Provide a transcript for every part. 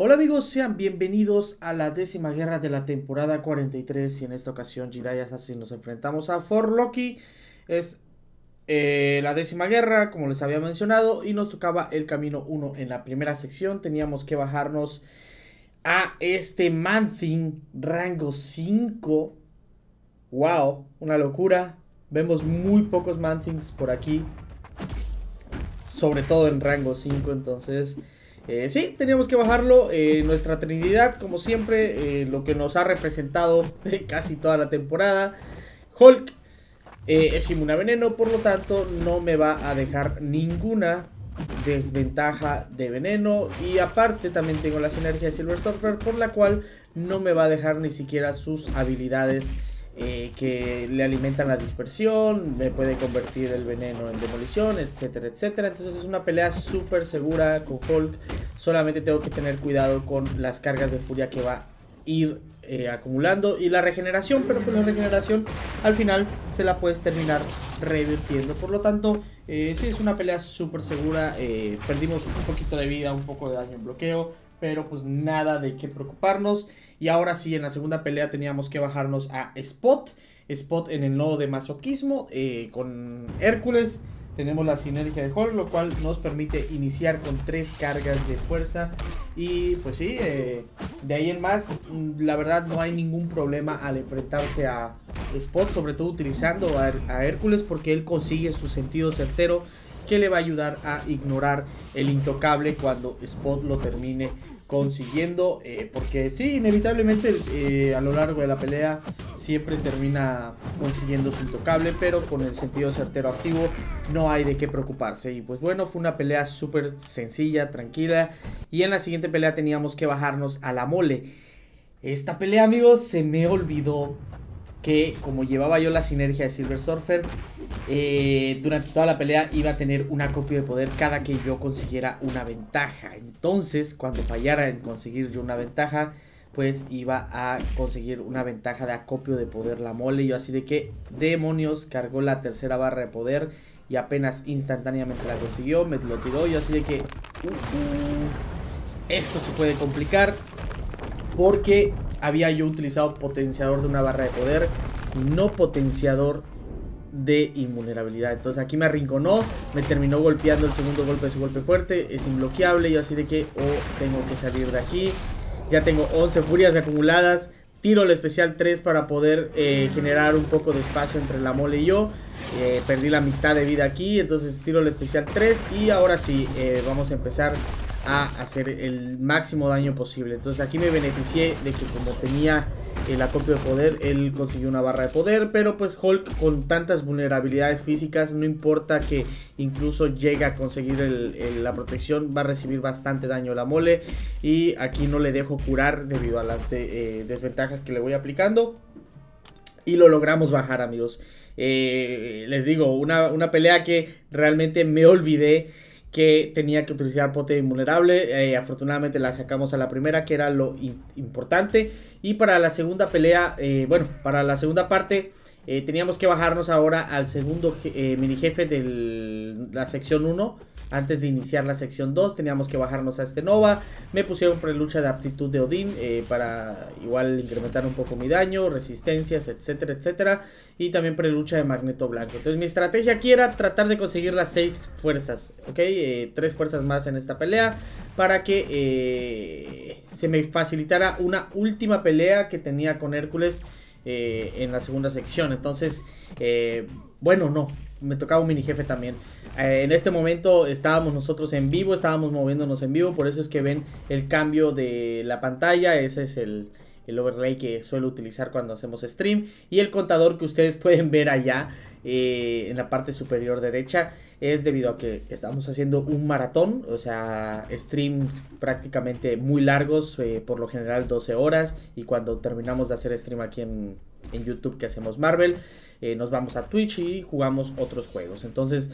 Hola amigos, sean bienvenidos a la décima guerra de la temporada 43 y en esta ocasión Jedi así nos enfrentamos a For Loki. Es eh, la décima guerra, como les había mencionado, y nos tocaba el camino 1 en la primera sección. Teníamos que bajarnos a este Manthing rango 5. ¡Wow! Una locura. Vemos muy pocos Manthings por aquí. Sobre todo en rango 5, entonces... Eh, sí, teníamos que bajarlo. Eh, nuestra Trinidad, como siempre, eh, lo que nos ha representado casi toda la temporada. Hulk es inmune a veneno, por lo tanto, no me va a dejar ninguna desventaja de veneno. Y aparte, también tengo la sinergia de Silver Surfer, por la cual no me va a dejar ni siquiera sus habilidades eh, que le alimentan la dispersión, me puede convertir el veneno en demolición, etcétera, etcétera. Entonces es una pelea súper segura con Hulk. Solamente tengo que tener cuidado con las cargas de furia que va a ir eh, acumulando y la regeneración, pero con pues la regeneración al final se la puedes terminar revirtiendo. Por lo tanto, eh, sí es una pelea súper segura. perdimos un poquito de vida, un poco de daño en bloqueo pero pues nada de qué preocuparnos. Y ahora sí, en la segunda pelea teníamos que bajarnos a Spot, Spot en el nodo de masoquismo, eh, con Hércules tenemos la sinergia de Hall lo cual nos permite iniciar con tres cargas de fuerza. Y pues sí, eh, de ahí en más, la verdad no hay ningún problema al enfrentarse a Spot, sobre todo utilizando a Hércules porque él consigue su sentido certero que le va a ayudar a ignorar el intocable cuando Spot lo termine consiguiendo. Eh, porque sí, inevitablemente eh, a lo largo de la pelea siempre termina consiguiendo su intocable, pero con el sentido certero activo no hay de qué preocuparse. Y pues bueno, fue una pelea súper sencilla, tranquila. Y en la siguiente pelea teníamos que bajarnos a la mole. Esta pelea, amigos, se me olvidó que como llevaba yo la sinergia de Silver Surfer, eh, durante toda la pelea iba a tener una acopio de poder cada que yo consiguiera una ventaja. Entonces, cuando fallara en conseguir yo una ventaja, pues iba a conseguir una ventaja de acopio de poder la mole. Yo así de que, demonios, cargó la tercera barra de poder y apenas instantáneamente la consiguió, me lo tiró. Yo así de que, uh, uh, esto se puede complicar porque había yo utilizado potenciador de una barra de poder y no potenciador de invulnerabilidad. Entonces aquí me arrinconó, me terminó golpeando el segundo golpe de su golpe fuerte, es inbloqueable Y así de que, o oh, tengo que salir de aquí. Ya tengo 11 furias acumuladas, tiro el especial 3 para poder eh, generar un poco de espacio entre la mole y yo. Eh, perdí la mitad de vida aquí, entonces tiro el especial 3 y ahora sí, eh, vamos a empezar a hacer el máximo daño posible. Entonces aquí me beneficié de que como tenía el acopio de poder, él consiguió una barra de poder, pero pues Hulk con tantas vulnerabilidades físicas, no importa que incluso llegue a conseguir la protección, va a recibir bastante daño la mole y aquí no le dejo curar debido a las eh, desventajas que le voy aplicando y lo logramos bajar amigos. Eh, les digo, una, una pelea que realmente me olvidé que tenía que utilizar pote invulnerable. Eh, afortunadamente la sacamos a la primera, que era lo importante. Y para la segunda pelea, eh, bueno, para la segunda parte eh, teníamos que bajarnos ahora al segundo eh, mini jefe de la sección 1. Antes de iniciar la sección 2 teníamos que bajarnos a este Nova. Me pusieron prelucha de aptitud de Odín eh, para igual incrementar un poco mi daño, resistencias, etcétera, etcétera. Y también prelucha de Magneto Blanco. Entonces mi estrategia aquí era tratar de conseguir las 6 fuerzas, ¿ok? 3 fuerzas más en esta pelea para que se me facilitara una última pelea que tenía con Hércules eh, en la segunda sección. Entonces, eh, bueno, no, me tocaba un mini jefe también. Eh, en este momento estábamos nosotros en vivo, estábamos moviéndonos en vivo, por eso es que ven el cambio de la pantalla, ese es el, el overlay que suelo utilizar cuando hacemos stream y el contador que ustedes pueden ver allá eh, en la parte superior derecha es debido a que estamos haciendo un maratón, o sea, streams prácticamente muy largos, eh, por lo general 12 horas, y cuando terminamos de hacer stream aquí en, YouTube que hacemos Marvel, eh, nos vamos a Twitch y jugamos otros juegos. Entonces,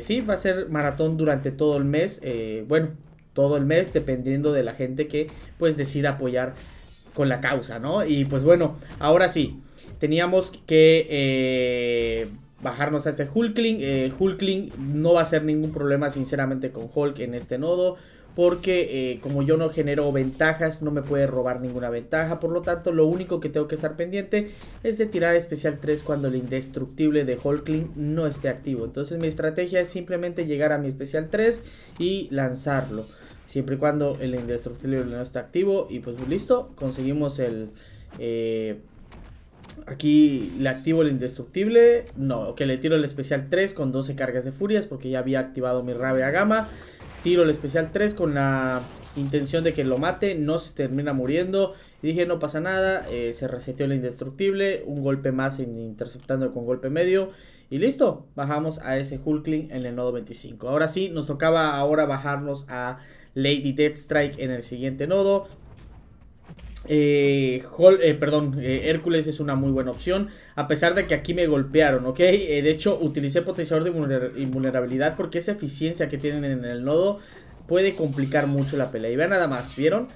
sí, va a ser maratón durante todo el mes, bueno, todo el mes, dependiendo de la gente que pues decida apoyar con la causa, ¿no? Y pues bueno, ahora sí, teníamos que bajarnos a este Hulkling. Eh, Hulkling no va a ser ningún problema sinceramente con Hulk en este nodo. Porque eh, como yo no genero ventajas, no me puede robar ninguna ventaja. Por lo tanto, lo único que tengo que estar pendiente es de tirar especial 3 cuando el indestructible de Hulkling no esté activo. Entonces mi estrategia es simplemente llegar a mi especial 3 y lanzarlo. Siempre y cuando el indestructible no esté activo. Y pues listo, conseguimos el... Eh, Aquí le activo el indestructible. No, que le tiro el especial 3 con 12 cargas de furias porque ya había activado mi rabia gama. Tiro el especial 3 con la intención de que lo mate, no se termina muriendo. dije, no pasa nada, eh, se reseteó el indestructible, un golpe más interceptando con golpe medio. Y listo, bajamos a ese Hulkling en el nodo 25. Ahora sí, nos tocaba ahora bajarnos a Lady Deathstrike en el siguiente nodo. Eh, eh, perdón, eh, Hércules es una muy buena opción. A pesar de que aquí me golpearon, ¿ok? Eh, de hecho, utilicé potenciador de invulnerabilidad porque esa eficiencia que tienen en el nodo puede complicar mucho la pelea. Y vean nada más, ¿vieron?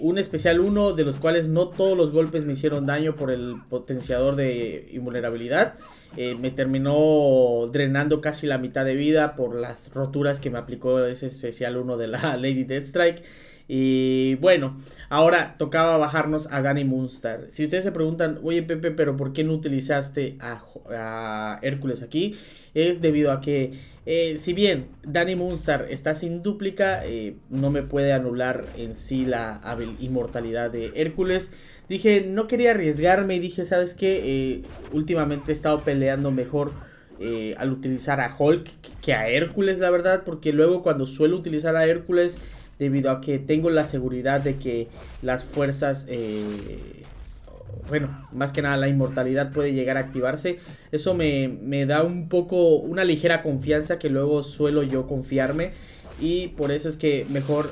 un especial 1 de los cuales no todos los golpes me hicieron daño por el potenciador de invulnerabilidad. Eh, me terminó drenando casi la mitad de vida por las roturas que me aplicó ese especial uno de la Lady Deathstrike. Y bueno, ahora tocaba bajarnos a Danny Munster. Si ustedes se preguntan, oye Pepe, pero ¿por qué no utilizaste a, Hércules aquí? Es debido a que, eh, si bien Danny Munster está sin dúplica, eh, no me puede anular en sí la inmortalidad de Hércules. Dije, no quería arriesgarme y dije, ¿sabes qué? Eh, últimamente he estado peleando mejor eh, al utilizar a Hulk que a Hércules, la verdad, porque luego cuando suelo utilizar a Hércules, debido a que tengo la seguridad de que las fuerzas... Eh, bueno, más que nada la inmortalidad puede llegar a activarse. Eso me, da un poco, una ligera confianza que luego suelo yo confiarme. Y por eso es que mejor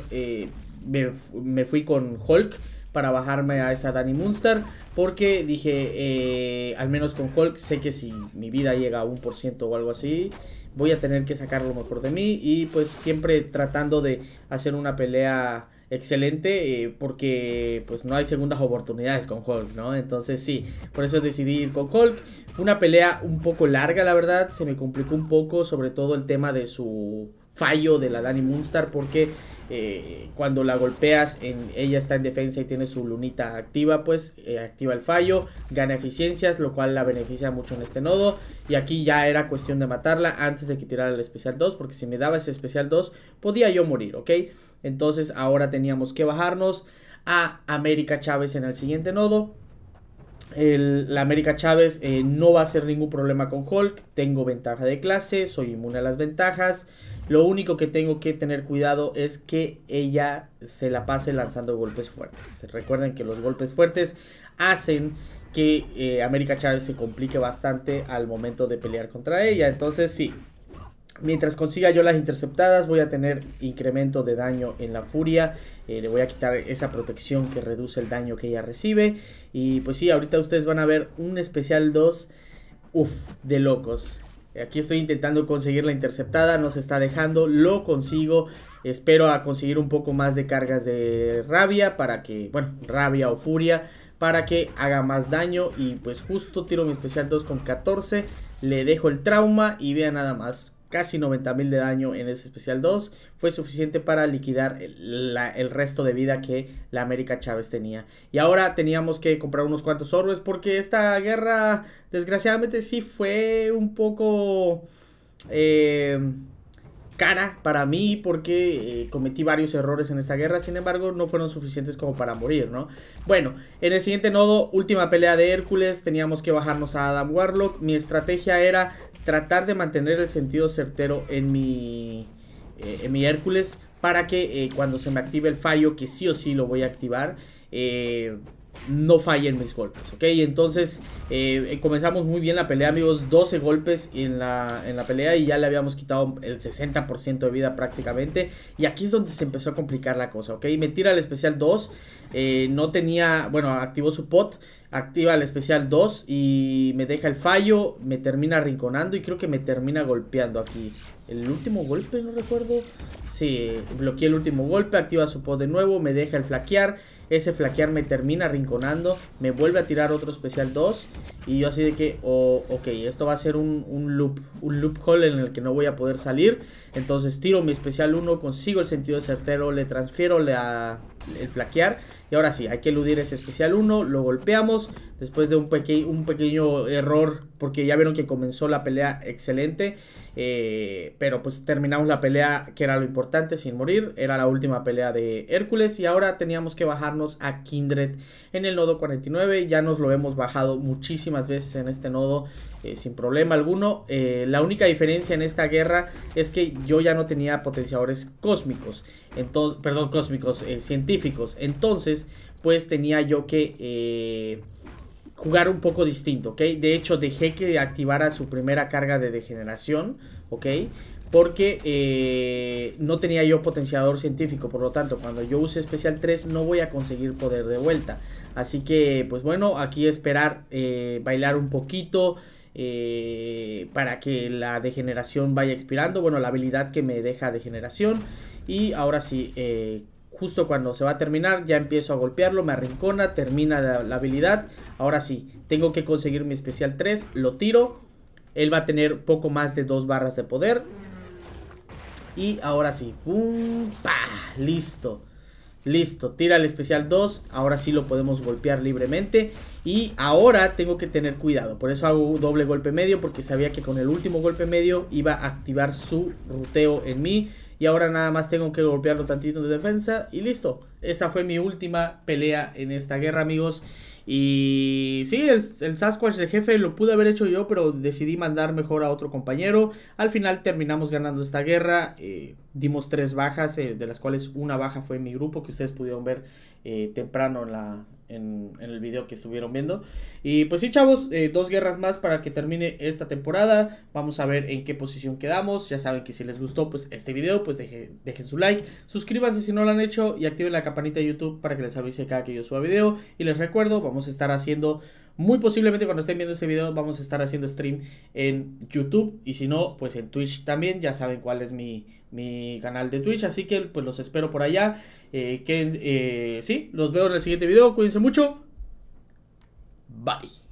me, me, fui con Hulk para bajarme a esa Danny Munster. Porque dije, eh, al menos con Hulk, sé que si mi vida llega a un por ciento o algo así, voy a tener que sacar lo mejor de mí. Y pues siempre tratando de hacer una pelea excelente eh, porque pues no hay segundas oportunidades con Hulk, ¿no? Entonces sí, por eso decidí ir con Hulk. Fue una pelea un poco larga, la verdad, se me complicó un poco, sobre todo el tema de su fallo de la Dani Moonstar porque eh, cuando la golpeas, en, ella está en defensa y tiene su lunita activa, pues eh, activa el fallo, gana eficiencias, lo cual la beneficia mucho en este nodo. Y aquí ya era cuestión de matarla antes de que tirara el especial 2, porque si me daba ese especial 2, podía yo morir, ¿ok? Entonces ahora teníamos que bajarnos a América Chávez en el siguiente nodo. la América Chávez eh, no va a ser ningún problema con Hulk. Tengo ventaja de clase, soy inmune a las ventajas. Lo único que tengo que tener cuidado es que ella se la pase lanzando golpes fuertes. Recuerden que los golpes fuertes hacen que eh, América Chávez se complique bastante al momento de pelear contra ella. Entonces sí, Mientras consiga yo las interceptadas voy a tener incremento de daño en la furia. Eh, le voy a quitar esa protección que reduce el daño que ella recibe. Y pues sí, ahorita ustedes van a ver un especial 2. Uf, de locos. Aquí estoy intentando conseguir la interceptada, no se está dejando, lo consigo. Espero a conseguir un poco más de cargas de rabia para que, bueno, rabia o furia, para que haga más daño. Y pues justo tiro mi especial 2 con 14, le dejo el trauma y vea nada más casi 90 mil de daño en ese especial 2 fue suficiente para liquidar el, el, resto de vida que la América Chávez tenía. Y ahora teníamos que comprar unos cuantos orbes porque esta guerra desgraciadamente sí fue un poco... Eh, cara para mí porque eh, cometí varios errores en esta guerra, sin embargo no fueron suficientes como para morir, ¿no? Bueno, en el siguiente nodo, última pelea de Hércules, teníamos que bajarnos a Adam Warlock, mi estrategia era tratar de mantener el sentido certero en mi, eh, en mi Hércules para que eh, cuando se me active el fallo, que sí o sí lo voy a activar, eh no fallen mis golpes, ¿ok? Entonces eh, eh, comenzamos muy bien la pelea, amigos, 12 golpes en la, en la pelea y ya le habíamos quitado el 60% de vida prácticamente. Y aquí es donde se empezó a complicar la cosa, ¿ok? Me tira el especial 2, eh, no tenía, bueno, activó su pot, activa el especial 2 y me deja el fallo, me termina Rinconando y creo que me termina golpeando aquí. El último golpe, no recuerdo. Sí, bloqueé el último golpe, activa su pot de nuevo, me deja el flaquear. Ese flaquear me termina rinconando. Me vuelve a tirar otro especial 2. Y yo así de que, oh, ok, esto va a ser un, un loop. Un loophole en el que no voy a poder salir. Entonces tiro mi especial 1, consigo el sentido certero, le transfiero el flaquear y ahora sí, hay que eludir ese especial 1. Lo golpeamos. Después de un, un pequeño error. Porque ya vieron que comenzó la pelea excelente. Eh, pero pues terminamos la pelea que era lo importante sin morir. Era la última pelea de Hércules. Y ahora teníamos que bajarnos a Kindred en el nodo 49. Ya nos lo hemos bajado muchísimas veces en este nodo. Eh, sin problema alguno. Eh, la única diferencia en esta guerra es que yo ya no tenía potenciadores cósmicos, perdón, cósmicos, eh, científicos. Entonces, pues tenía yo que jugar un poco distinto, De hecho, dejé que activara su primera carga de degeneración, ¿ok? porque no tenía yo potenciador científico, por lo tanto cuando yo use especial 3 no voy a conseguir poder de vuelta. Así que pues bueno, aquí esperar, bailar un poquito, eh, para que la degeneración vaya expirando. Bueno, la habilidad que me deja degeneración. Y ahora sí, eh, justo cuando se va a terminar, ya empiezo a golpearlo, me arrincona, termina la, habilidad. Ahora sí, tengo que conseguir mi especial 3, lo tiro. Él va a tener poco más de dos barras de poder. Y ahora sí, ¡pum! pa, Listo. Listo, tira el especial 2, ahora sí lo podemos golpear libremente y ahora tengo que tener cuidado. Por eso hago doble golpe medio. Porque sabía que con el último golpe medio iba a activar su ruteo en mí. Y ahora nada más tengo que golpearlo tantito de defensa. Y listo. Esa fue mi última pelea en esta guerra, amigos. Y sí, el, el, Sasquatch de jefe lo pude haber hecho yo, pero decidí mandar mejor a otro compañero. Al final terminamos ganando esta guerra. Eh, dimos tres bajas, eh, de las cuales una baja fue en mi grupo, que ustedes pudieron ver eh, temprano en la, en, el video que estuvieron viendo. Y pues sí, chavos, eh, dos guerras más para que termine esta temporada. Vamos a ver en qué posición quedamos. Ya saben que si les gustó pues este video, pues dejen su like. Suscríbanse si no lo han hecho y activen la campanita de YouTube para que les avise cada que yo suba video. Y les recuerdo, vamos a estar haciendo muy posiblemente cuando estén viendo este video vamos a estar haciendo stream en YouTube y si no, pues en Twitch también. Ya saben cuál es mi, canal de Twitch, así que pues los espero por allá. Eh, que eh, sí, los veo en el siguiente video. Cuídense mucho. Bye.